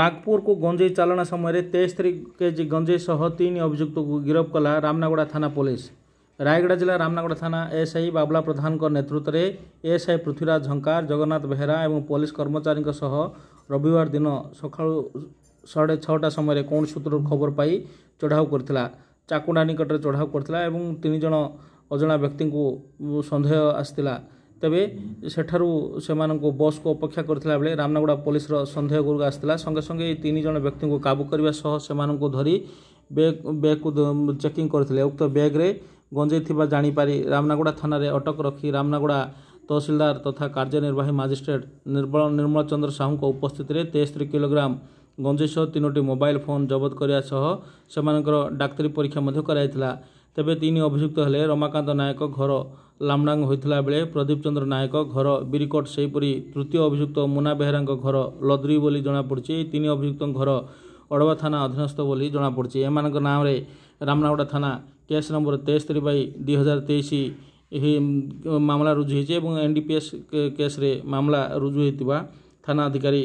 ନାଗପୁରକୁ ଗଞ୍ଜେଇ ଚାଲାଣ ସମୟରେ ତେସ୍ତରୀ K G ଗଞ୍ଜେଇ ସହ ତିନି ଅଭିଯୁକ୍ତକୁ ଗିରଫ କଲା ରାମନାଗୁଡ଼ା ଥାନା ପୋଲିସ ରାୟଗଡ଼ା ଜିଲ୍ଲା ରାମନାଗଡ଼ ଥାନା ଏସ୍ଆଇ ବାବୁଲା ପ୍ରଧାନଙ୍କ ନେତୃତ୍ୱରେ ଏଏସ୍ଆଇ ପୃଥ୍ୱୀରାଜ ଝଙ୍କାର ଜଗନ୍ନାଥ ବେହେରା ଏବଂ ପୋଲିସ କର୍ମଚାରୀଙ୍କ ସହ ରବିବାର ଦିନ ସକାଳୁ ସାଢ଼େ ଛଅଟା ସମୟରେ କୌଣସି ସୂତ୍ରରୁ ଖବର ପାଇ ଚଢ଼ାଉ କରିଥିଲା ଚାକୁଣ୍ଡା ନିକଟରେ ଚଢ଼ାଉ କରିଥିଲା ଏବଂ ତିନି ଜଣ ଅଜଣା ବ୍ୟକ୍ତିଙ୍କୁ ସନ୍ଦେହ ଆସିଥିଲା ତେବେ ସେଠାରୁ ସେମାନଙ୍କୁ ବସ୍କୁ ଅପେକ୍ଷା କରିଥିଲା ବେଳେ ରାମନାଗୁଡ଼ା ପୋଲିସର ସନ୍ଦେହ ଗୁରୁକୁ ଆସିଥିଲା ସଙ୍ଗେ ସଙ୍ଗେ ଏହି ତିନି ଜଣ ବ୍ୟକ୍ତିଙ୍କୁ କାବୁ କରିବା ସହ ସେମାନଙ୍କୁ ଧରି ବ୍ୟାଗ୍ ବ୍ୟାଗ୍କୁ ଚେକିଂ କରିଥିଲେ ଉକ୍ତ ବ୍ୟାଗ୍ରେ ଗଞ୍ଜେଇ ଥିବା ଜାଣିପାରି ରାମନାଗୁଡ଼ା ଥାନାରେ ଅଟକ ରଖି ରାମନାଗୁଡ଼ା ତହସିଲଦାର ତଥା କାର୍ଯ୍ୟନିର୍ବାହୀ ମାଜିଷ୍ଟ୍ରେଟ୍ ନିର୍ମଳ ନିର୍ମଳ ଚନ୍ଦ୍ର ସାହୁଙ୍କ ଉପସ୍ଥିତିରେ ତେସ୍ତରୀ କିଲୋଗ୍ରାମ ଗଞ୍ଜେଇ ସହ ତିନୋଟି ମୋବାଇଲ ଫୋନ୍ ଜବତ କରିବା ସହ ସେମାନଙ୍କର ଡାକ୍ତରୀ ପରୀକ୍ଷା ମଧ୍ୟ କରାଯାଇଥିଲା ତେବେ ତିନି ଅଭିଯୁକ୍ତ ହେଲେ ରମାକାନ୍ତ ନାୟକ ଘର ଲାମଡ଼ାଙ୍ଗ ହୋଇଥିଲା ବେଳେ ପ୍ରଦୀପ ଚନ୍ଦ୍ର ନାୟକ ଘର ବିରିକଟ ସେହିପରି ତୃତୀୟ ଅଭିଯୁକ୍ତ ମୁନା ବେହେରାଙ୍କ ଘର ଲଦ୍ରି ବୋଲି ଜଣାପଡ଼ିଛି ଏହି ତିନି ଅଭିଯୁକ୍ତଙ୍କ ଘର ଅଡ଼ବା ଥାନା ଅଧୀନସ୍ଥ ବୋଲି ଜଣାପଡ଼ିଛି ଏମାନଙ୍କ ନାମରେ ରାମନାଗୁଡ଼ା ଥାନା କେସ୍ ନମ୍ବର ତେସ୍ତରୀ ବାଇ ଦୁଇ ହଜାର ତେଇଶ ଏହି ମାମଲା ରୁଜୁ ହୋଇଛି ଏବଂ ଏନ୍ ଡି ପି ଏସ୍ କେସ୍ରେ ମାମଲା ରୁଜୁ ହୋଇଥିବା ଥାନା ଅଧିକାରୀ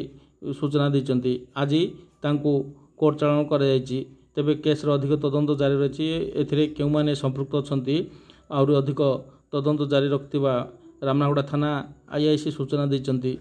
ସୂଚନା ଦେଇଛନ୍ତି ଆଜି ତାଙ୍କୁ କୋର୍ଟ ଚାଳନ କରାଯାଇଛି ତେବେ କେସ୍ର ଅଧିକ ତଦନ୍ତ ଜାରି ରହିଛି ଏଥିରେ କେଉଁମାନେ ସମ୍ପୃକ୍ତ ଅଛନ୍ତି ଆହୁରି ଅଧିକ ତଦନ୍ତ ଜାରି ରଖିଥିବା ରାମନାଗୁଡ଼ା ଥାନା ଆଇଆଇସି ସୂଚନା ଦେଇଛନ୍ତି